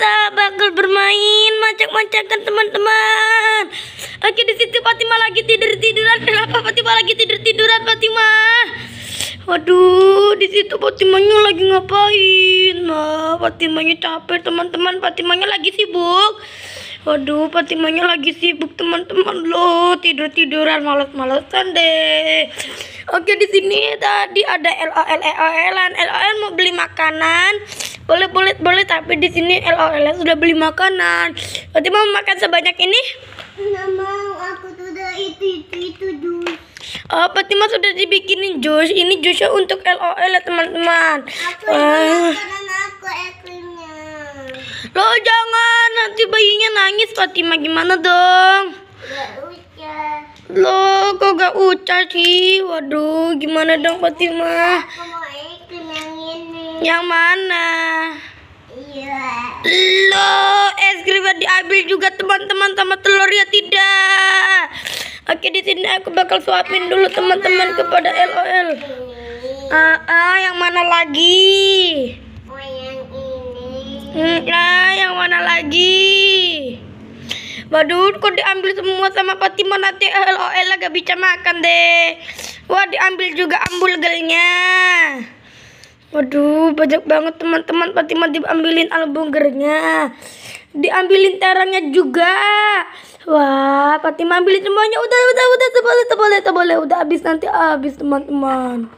kita bakal bermain macak-macakan teman-teman. Oke di situ Fatima lagi tidur tiduran. Kenapa Fatima lagi tidur tiduran Fatima? Waduh, di situ Fatimanya lagi ngapain? Nah, Fatimanya capek teman-teman. Fatimanya lagi sibuk. Waduh, Fatimanya lagi sibuk teman-teman lo tidur tiduran malas-malasan deh. Oke di sini tadi ada LOL LOL e LOL mau beli makanan boleh boleh boleh tapi di sini LOL sudah beli makanan berarti mau makan sebanyak ini nggak mau aku sudah itu itu jus Oh, Fatima sudah dibikinin jus. Ini jusnya untuk LOL ya, teman-teman. Aku ah. Lo jangan, nanti bayinya nangis Fatima gimana dong? Gak ucah. Lo kok gak ucah sih? Waduh, gimana dong Fatima? Yang mana? Iya. Lo es krimnya diambil juga teman-teman sama telur ya tidak. Oke di sini aku bakal suapin dulu teman-teman kepada LOL. Ah, ah, yang mana lagi? Oh, yang ini. nah yang mana lagi? Waduh, kok diambil semua sama Fatima nanti LOL agak bisa makan deh. Wah, diambil juga ambulgelnya. Waduh, banyak banget teman-teman Fatima diambilin albungernya. Diambilin terangnya juga. Wah, Fatima ambilin semuanya. Udah, udah, udah, boleh, boleh, boleh. Udah habis nanti habis teman-teman.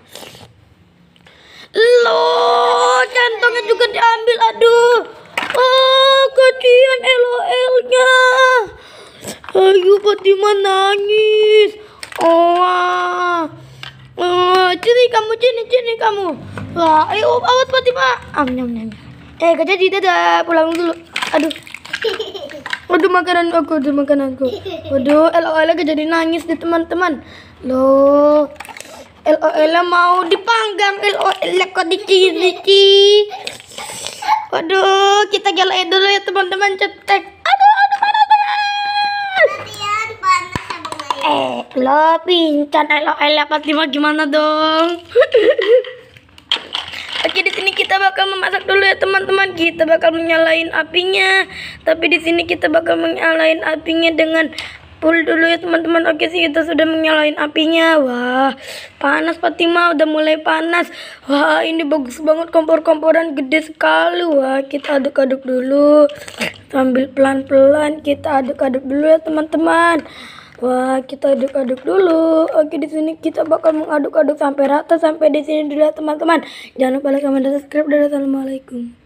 Loh, cantongnya juga diambil. Aduh. Oh, kasihan LOL-nya. Ayo Fatima nangis. sini kamu sini sini kamu wah eh oh, pati pak am nyam nyam eh gak jadi dadah pulang dulu aduh Waduh makanan aku, waduh makananku. Waduh, LOL gak jadi nangis di teman-teman. Loh. LOL mau dipanggang, LOL kok dici-dici. Waduh, kita galain dulu ya teman-teman cetek. Eh, lo pincan elo elo eh, 45 gimana dong? Oke di sini kita bakal memasak dulu ya teman-teman. Kita bakal menyalain apinya. Tapi di sini kita bakal menyalain apinya dengan pul dulu ya teman-teman. Oke sih kita sudah menyalain apinya. Wah, panas Fatima udah mulai panas. Wah, ini bagus banget kompor-komporan gede sekali. Wah, kita aduk-aduk dulu. Sambil pelan-pelan kita aduk-aduk dulu ya teman-teman. Wah, kita aduk-aduk dulu. Oke, di sini kita bakal mengaduk-aduk sampai rata sampai di sini dulu ya teman-teman. Jangan lupa like, comment, dan subscribe. Dan assalamualaikum.